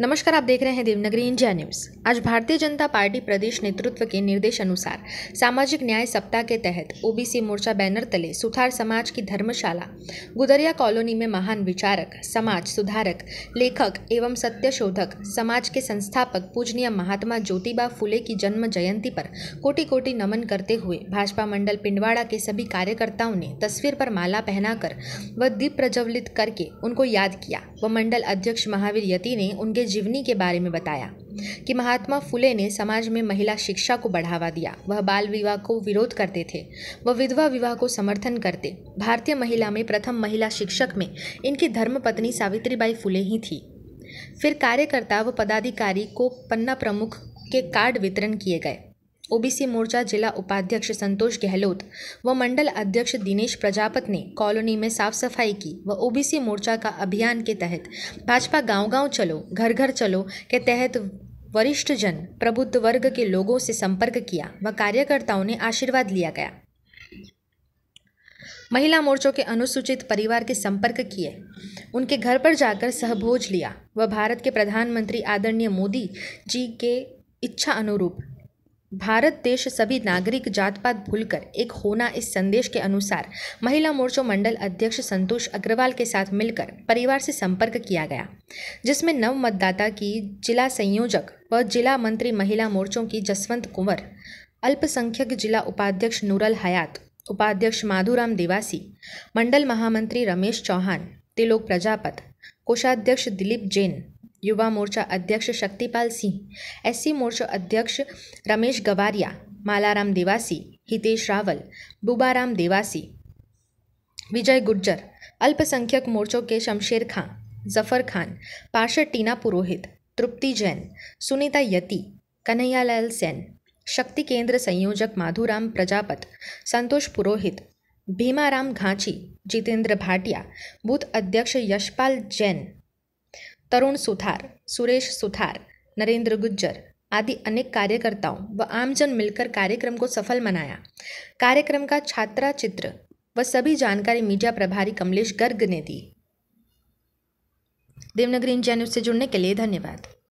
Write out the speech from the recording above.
नमस्कार आप देख रहे हैं देवनगरी इंडिया न्यूज आज भारतीय जनता पार्टी प्रदेश नेतृत्व के निर्देश अनुसार सामाजिक न्याय सप्ताह के तहत ओबीसी मोर्चा बैनर तले सुथार समाज की धर्मशाला गुदरिया कॉलोनी में महान विचारक समाज सुधारक लेखक एवं सत्य शोधक समाज के संस्थापक पूजनीय महात्मा ज्योतिबा फुले की जन्म जयंती पर कोटि कोटि नमन करते हुए भाजपा मंडल पिंडवाड़ा के सभी कार्यकर्ताओं ने तस्वीर पर माला पहनाकर व दीप प्रज्वलित करके उनको याद किया व मंडल अध्यक्ष महावीर यति ने उनके जीवनी के बारे में बताया कि महात्मा फुले ने समाज में महिला शिक्षा को बढ़ावा दिया वह बाल विवाह को विरोध करते थे वह विधवा विवाह को समर्थन करते भारतीय महिला में प्रथम महिला शिक्षक में इनकी धर्मपत्नी सावित्रीबाई फुले ही थी फिर कार्यकर्ता व पदाधिकारी को पन्ना प्रमुख के कार्ड वितरण किए गए ओबीसी मोर्चा जिला उपाध्यक्ष संतोष गहलोत व मंडल अध्यक्ष दिनेश प्रजापत ने कॉलोनी में साफ सफाई की व ओबीसी मोर्चा का अभियान के तहत भाजपा गांव गांव चलो घर घर चलो के तहत वरिष्ठ जन प्रबुद्ध वर्ग के लोगों से संपर्क किया व कार्यकर्ताओं ने आशीर्वाद लिया गया महिला मोर्चों के अनुसूचित परिवार के संपर्क किए उनके घर पर जाकर सहभोज लिया व भारत के प्रधानमंत्री आदरणीय मोदी जी के इच्छा अनुरूप भारत देश सभी नागरिक जात पात भूलकर एक होना इस संदेश के अनुसार महिला मोर्चो मंडल अध्यक्ष संतोष अग्रवाल के साथ मिलकर परिवार से संपर्क किया गया जिसमें नव मतदाता की जिला संयोजक व जिला मंत्री महिला मोर्चों की जसवंत कुंवर अल्पसंख्यक जिला उपाध्यक्ष नूरल हयात उपाध्यक्ष माधुराम देवासी मंडल महामंत्री रमेश चौहान तिलोक प्रजापत कोषाध्यक्ष दिलीप जैन युवा मोर्चा अध्यक्ष शक्तिपाल सिंह एससी मोर्चा अध्यक्ष रमेश गवारिया मालाराम देवासी हितेश रावल बुबाराम देवासी विजय गुज्जर अल्पसंख्यक मोर्चों के शमशेर खां जफर खान पार्षद टीना पुरोहित तृप्ति जैन सुनीता यति कन्हैयालाल सेन शक्ति केंद्र संयोजक माधुराम प्रजापत संतोष पुरोहित भीमाराम घाची जितेंद्र भाटिया बूथ अध्यक्ष यशपाल जैन तरुण सुथार सुरेश सुथार नरेंद्र गुज्जर आदि अनेक कार्यकर्ताओं व आमजन मिलकर कार्यक्रम को सफल मनाया कार्यक्रम का छात्रा चित्र व सभी जानकारी मीडिया प्रभारी कमलेश गर्ग ने दी देवनगरी इंडिया न्यूज से जुड़ने के लिए धन्यवाद